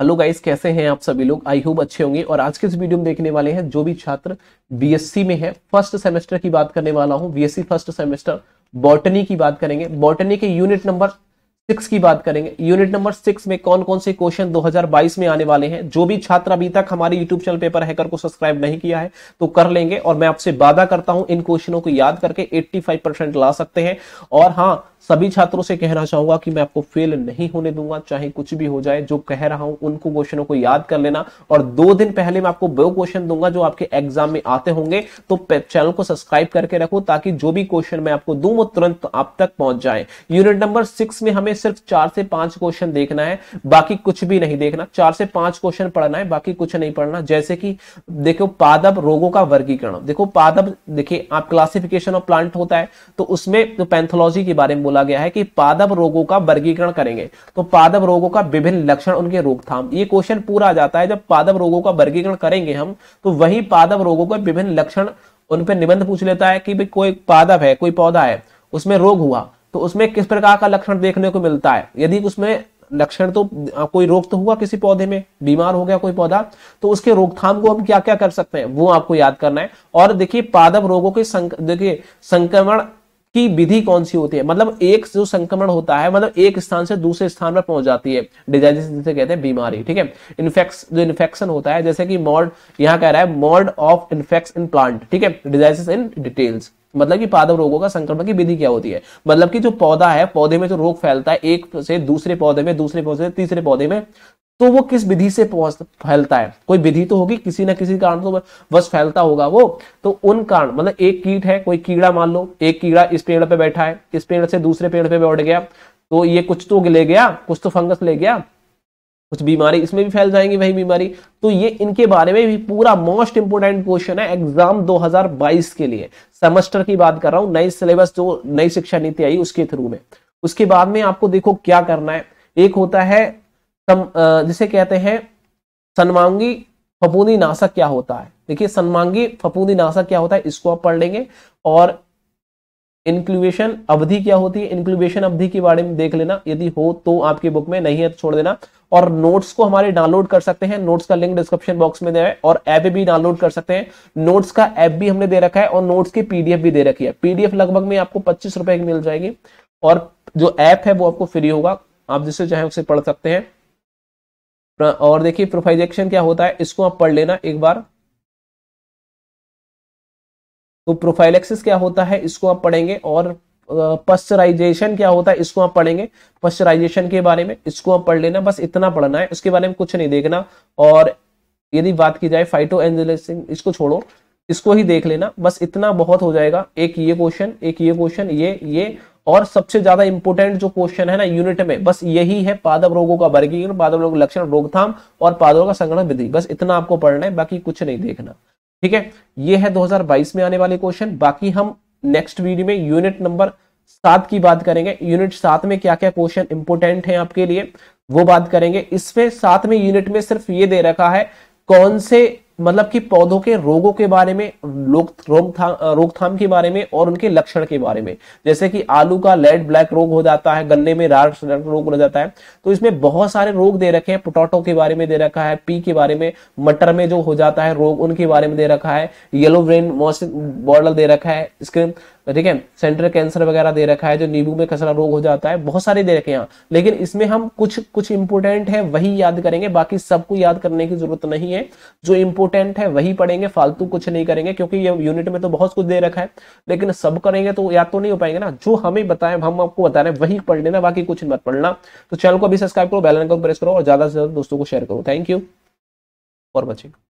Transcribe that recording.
hello guys कैसे हैं आप सभी लोग आई होप अच्छे होंगे और आज के इस वीडियो में देखने वाले हैं जो भी छात्र बीएससी में है फर्स्ट सेमेस्टर की बात करने वाला हूं बीएससी फर्स्ट सेमेस्टर बॉटनी की बात करेंगे बॉटनी के यूनिट नंबर सिक्स की बात करेंगे यूनिट नंबर सिक्स में कौन कौन से क्वेश्चन 2022 में आने वाले हैं जो भी छात्र अभी तक हमारे यूट्यूब चैनल पेपर हैकर को सब्सक्राइब नहीं किया है तो कर लेंगे और मैं आपसे वादा करता हूं इन क्वेश्चनों को याद करके 85 परसेंट ला सकते हैं और हाँ सभी छात्रों से कहना चाहूंगा कि मैं आपको फेल नहीं होने दूंगा चाहे कुछ भी हो जाए जो कह रहा हूं उनको क्वेश्चनों को याद कर लेना और दो दिन पहले मैं आपको वो क्वेश्चन दूंगा जो आपके एग्जाम में आते होंगे तो चैनल को सब्सक्राइब करके रखो ताकि जो भी क्वेश्चन मैं आपको दू वो तुरंत आप तक पहुंच जाए यूनिट नंबर सिक्स में हमें सिर्फ चार से पांच क्वेश्चन देखना है बाकी कुछ भी नहीं देखना चार से पांच क्वेश्चन पढ़ना है बाकी कुछ नहीं पढ़ना जैसे कि देखो पादब रोगों का वर्गीकरण देखो पादब देखिए आप क्लासिफिकेशन ऑफ प्लांट होता है तो उसमें तो पैंथोलॉजी के बारे में बोला गया है कि पादब रोगों का वर्गीकरण करेंगे तो पादब रोगों का विभिन्न लक्षण उनके रोकथाम ये क्वेश्चन पूरा आ जाता है जब पादब रोगों का वर्गीकरण करेंगे हम तो वही पादब रोगों का विभिन्न लक्षण उन पर निबंध पूछ लेता है कि भाई कोई पादप है कोई पौधा है उसमें रोग हुआ तो उसमें किस प्रकार का लक्षण देखने को मिलता है यदि उसमें लक्षण तो कोई रोग तो हुआ किसी पौधे में बीमार हो गया कोई पौधा तो उसके रोकथाम को हम क्या क्या कर सकते हैं वो आपको याद करना है और देखिए पादप रोगों के संक, देखिए संक्रमण की विधि कौन सी होती है मतलब एक जो संक्रमण होता है मतलब एक स्थान से दूसरे स्थान पर पहुंच जाती है डिजाइज जिसे कहते हैं बीमारी ठीक है इन्फेक्स जो इन्फेक्शन होता है जैसे कि मॉड यहाँ कह रहा है mode of infection in plant ठीक है डिजाइजेस इन डिटेल्स मतलब कि पादप रोगों का संक्रमण की विधि क्या होती है मतलब कि जो पौधा है पौधे में जो रोग फैलता है एक से दूसरे पौधे में दूसरे पौधे से तीसरे पौधे में तो वो किस विधि से फैलता है कोई विधि तो होगी किसी ना किसी कारण तो बस फैलता होगा वो तो उन कारण मतलब एक कीट है कोई कीड़ा मान लो एक कीड़ा इस पेड़ पे बैठा है इस पेड़ से दूसरे पेड़ पे बैठ गया तो ये कुछ तो ले गया कुछ तो फंगस ले गया कुछ बीमारी इसमें भी फैल जाएंगी वही बीमारी तो ये इनके बारे में भी पूरा मोस्ट इंपोर्टेंट क्वेश्चन है एग्जाम 2022 के लिए सेमेस्टर की बात कर रहा हूं नई सिलेबस जो नई शिक्षा नीति आई उसके थ्रू में उसके बाद में आपको देखो क्या करना है एक होता है जिसे कहते हैं सनमांगी फपूनी नाशक क्या होता है देखिए सनमांगी फपूनी नाशक क्या होता है इसको आप पढ़ लेंगे और इंक्लूबेशन अवधि क्या होती है इंक्लूबेशन अवधि के बारे में देख लेना यदि हो तो आपके बुक में नहीं है तो छोड़ देना और नोट्स को हमारे डाउनलोड कर सकते हैं नोट्स का लिंक डिस्क्रिप्शन बॉक्स में दे है और ऐप भी डाउनलोड कर सकते हैं नोट्स का ऐप भी हमने दे रखा है और नोट्स की पीडीएफ भी दे रखी है पीडीएफ लगभग में आपको पच्चीस रुपए की मिल जाएगी और जो ऐप है वो आपको फ्री होगा आप जिसे चाहे उसे पढ़ सकते हैं और देखिए प्रोफाइजेक्शन क्या होता है इसको आप पढ़ लेना एक बार तो प्रोफाइलेक्सिस क्या होता है इसको आप पढ़ेंगे और पश्चराइजेशन क्या होता है इसको आप पढ़ेंगे पश्चराइजेशन के बारे में इसको आप पढ़ लेना बस इतना पढ़ना है उसके बारे में कुछ नहीं देखना और यदि बात की जाए फाइटो एंजलिसिंग इसको छोड़ो इसको ही देख लेना बस इतना बहुत हो जाएगा एक ये क्वेश्चन एक ये क्वेश्चन ये ये और सबसे ज्यादा इंपोर्टेंट जो क्वेश्चन है ना यूनिट में बस यही है पादप रोगों का वर्गीकरण पादप रोग लक्षण रोकथाम और पादपों का संगठन विधि बस इतना आपको पढ़ना है बाकी कुछ नहीं देखना ठीक है ये है 2022 में आने वाले क्वेश्चन बाकी हम नेक्स्ट वीडियो में यूनिट नंबर सात की बात करेंगे यूनिट सात में क्या क्या क्वेश्चन इंपोर्टेंट है आपके लिए वो बात करेंगे इसमें सात में यूनिट में सिर्फ ये दे रखा है कौन से मतलब कि पौधों के रोगों के बारे में रोकथाम रोकथाम के बारे में और उनके लक्षण के बारे में जैसे कि आलू का लेड ब्लैक रोग हो जाता है गन्ने में रार रोग हो जाता है तो इसमें बहुत सारे रोग दे रखे हैं पोटोटो के बारे में दे रखा है पी के बारे में मटर में जो हो जाता है रोग उनके बारे में दे रखा है येलो ब्रेन मोशन बॉर्डर दे रखा है इसके तो ठीक है सेंट्रल कैंसर वगैरह दे रखा है जो नींबू में खसरा रोग हो जाता है बहुत सारे दे रखे यहाँ लेकिन इसमें हम कुछ कुछ इंपोर्टेंट है वही याद करेंगे बाकी सबको याद करने की जरूरत नहीं है जो इंपोर्टेंट है वही पढ़ेंगे फालतू कुछ नहीं करेंगे क्योंकि ये यूनिट में तो बहुत कुछ दे रखा है लेकिन सब करेंगे तो याद तो नहीं हो पाएंगे ना जो हमें बताए हम आपको बता रहे हैं वही पढ़ लेना बाकी कुछ मत पढ़ना तो चैनल को अभी सब्सक्राइब करो बैलन को प्रेस करो और ज्यादा से ज्यादा दोस्तों को शेयर करो थैंक यू फॉर वॉचिंग